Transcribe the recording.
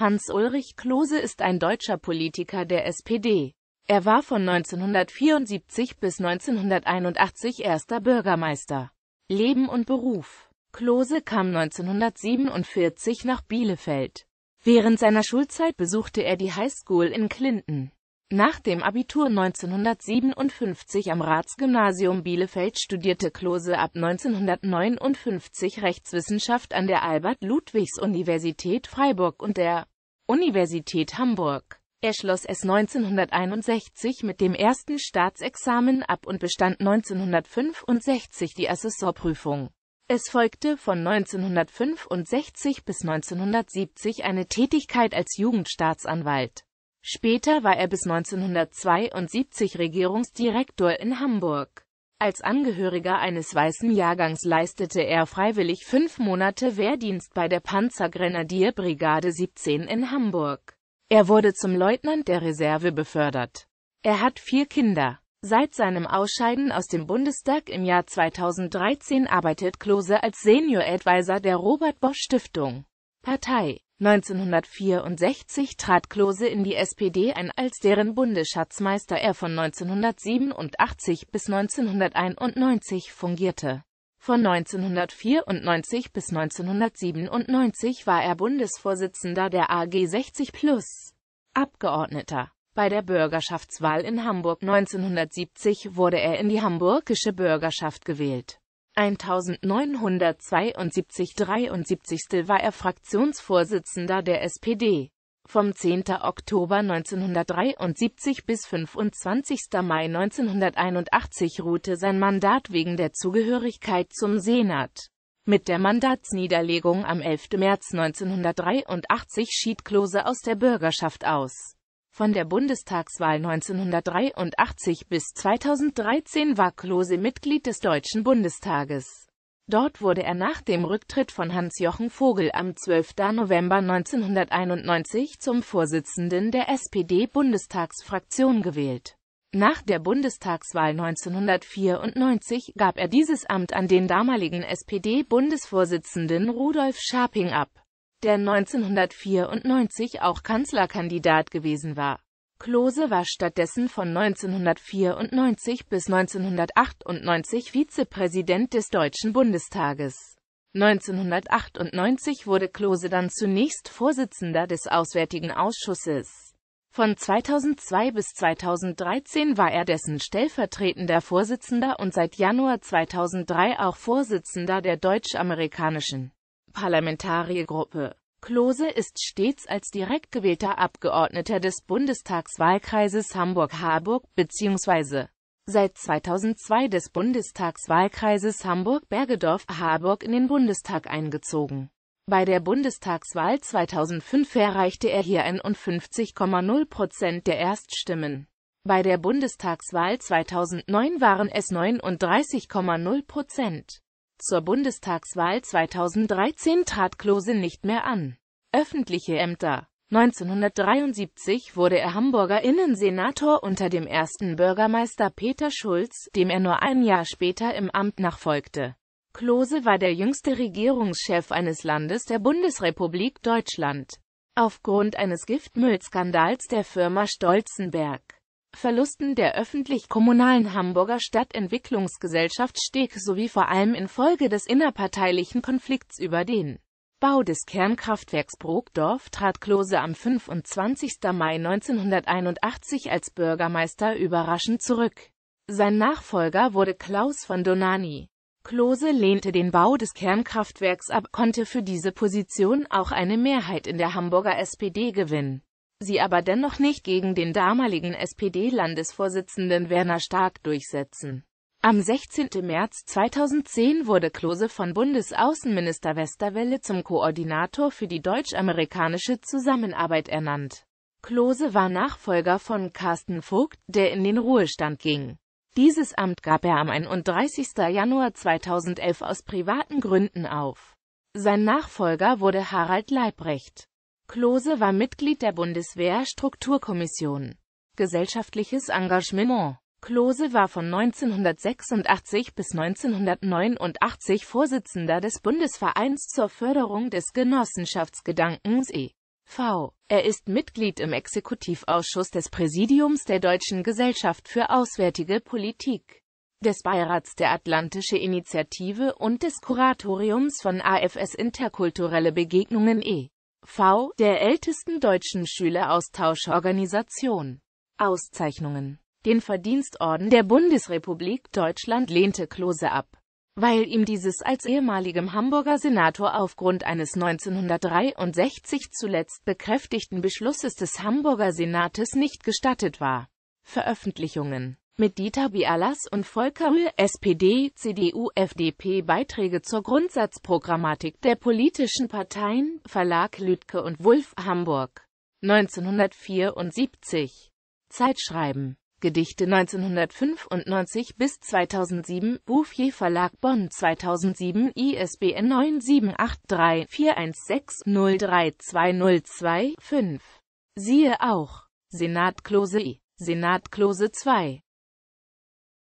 Hans-Ulrich Klose ist ein deutscher Politiker der SPD. Er war von 1974 bis 1981 erster Bürgermeister. Leben und Beruf Klose kam 1947 nach Bielefeld. Während seiner Schulzeit besuchte er die Highschool in Clinton. Nach dem Abitur 1957 am Ratsgymnasium Bielefeld studierte Klose ab 1959 Rechtswissenschaft an der Albert-Ludwigs-Universität Freiburg und der Universität Hamburg. Er schloss es 1961 mit dem ersten Staatsexamen ab und bestand 1965 die Assessorprüfung. Es folgte von 1965 bis 1970 eine Tätigkeit als Jugendstaatsanwalt. Später war er bis 1972 Regierungsdirektor in Hamburg. Als Angehöriger eines weißen Jahrgangs leistete er freiwillig fünf Monate Wehrdienst bei der Panzergrenadierbrigade 17 in Hamburg. Er wurde zum Leutnant der Reserve befördert. Er hat vier Kinder. Seit seinem Ausscheiden aus dem Bundestag im Jahr 2013 arbeitet Klose als Senior Advisor der Robert Bosch Stiftung. Partei 1964 trat Klose in die SPD ein, als deren Bundesschatzmeister er von 1987 bis 1991 fungierte. Von 1994 bis 1997 war er Bundesvorsitzender der AG 60 Plus, Abgeordneter. Bei der Bürgerschaftswahl in Hamburg 1970 wurde er in die hamburgische Bürgerschaft gewählt. 1972 73 war er Fraktionsvorsitzender der SPD. Vom 10. Oktober 1973 bis 25. Mai 1981 ruhte sein Mandat wegen der Zugehörigkeit zum Senat. Mit der Mandatsniederlegung am 11. März 1983 schied Klose aus der Bürgerschaft aus von der Bundestagswahl 1983 bis 2013 war Klose Mitglied des Deutschen Bundestages. Dort wurde er nach dem Rücktritt von Hans-Jochen Vogel am 12. November 1991 zum Vorsitzenden der SPD-Bundestagsfraktion gewählt. Nach der Bundestagswahl 1994 gab er dieses Amt an den damaligen SPD-Bundesvorsitzenden Rudolf Scharping ab der 1994 auch Kanzlerkandidat gewesen war. Klose war stattdessen von 1994 bis 1998 Vizepräsident des Deutschen Bundestages. 1998 wurde Klose dann zunächst Vorsitzender des Auswärtigen Ausschusses. Von 2002 bis 2013 war er dessen stellvertretender Vorsitzender und seit Januar 2003 auch Vorsitzender der deutsch-amerikanischen Parlamentariergruppe. Klose ist stets als direkt gewählter Abgeordneter des Bundestagswahlkreises Hamburg-Harburg bzw. seit 2002 des Bundestagswahlkreises Hamburg-Bergedorf-Harburg in den Bundestag eingezogen. Bei der Bundestagswahl 2005 erreichte er hier 51,0 Prozent der Erststimmen. Bei der Bundestagswahl 2009 waren es 39,0 Prozent. Zur Bundestagswahl 2013 trat Klose nicht mehr an. Öffentliche Ämter 1973 wurde er Hamburger Innensenator unter dem ersten Bürgermeister Peter Schulz, dem er nur ein Jahr später im Amt nachfolgte. Klose war der jüngste Regierungschef eines Landes der Bundesrepublik Deutschland. Aufgrund eines Giftmüllskandals der Firma Stolzenberg Verlusten der öffentlich-kommunalen Hamburger Stadtentwicklungsgesellschaft Steg sowie vor allem infolge des innerparteilichen Konflikts über den Bau des Kernkraftwerks Brogdorf trat Klose am 25. Mai 1981 als Bürgermeister überraschend zurück. Sein Nachfolger wurde Klaus von Donani. Klose lehnte den Bau des Kernkraftwerks ab, konnte für diese Position auch eine Mehrheit in der Hamburger SPD gewinnen sie aber dennoch nicht gegen den damaligen SPD-Landesvorsitzenden Werner Stark durchsetzen. Am 16. März 2010 wurde Klose von Bundesaußenminister Westerwelle zum Koordinator für die deutsch-amerikanische Zusammenarbeit ernannt. Klose war Nachfolger von Carsten Vogt, der in den Ruhestand ging. Dieses Amt gab er am 31. Januar 2011 aus privaten Gründen auf. Sein Nachfolger wurde Harald Leibrecht. Klose war Mitglied der Bundeswehr-Strukturkommission. Gesellschaftliches Engagement Klose war von 1986 bis 1989 Vorsitzender des Bundesvereins zur Förderung des Genossenschaftsgedankens e.V. Er ist Mitglied im Exekutivausschuss des Präsidiums der Deutschen Gesellschaft für Auswärtige Politik, des Beirats der Atlantische Initiative und des Kuratoriums von AFS Interkulturelle Begegnungen e v. der ältesten deutschen Schüleraustauschorganisation. Auszeichnungen Den Verdienstorden der Bundesrepublik Deutschland lehnte Klose ab, weil ihm dieses als ehemaligem Hamburger Senator aufgrund eines 1963 zuletzt bekräftigten Beschlusses des Hamburger Senates nicht gestattet war. Veröffentlichungen mit Dieter Bialas und Volker Rühl, SPD, CDU, FDP Beiträge zur Grundsatzprogrammatik der politischen Parteien, Verlag Lüdke und Wulff, Hamburg. 1974. Zeitschreiben. Gedichte 1995 bis 2007, Bouffier Verlag Bonn 2007, ISBN 9783416032025. Siehe auch Senat Klose I, Senat Klose 2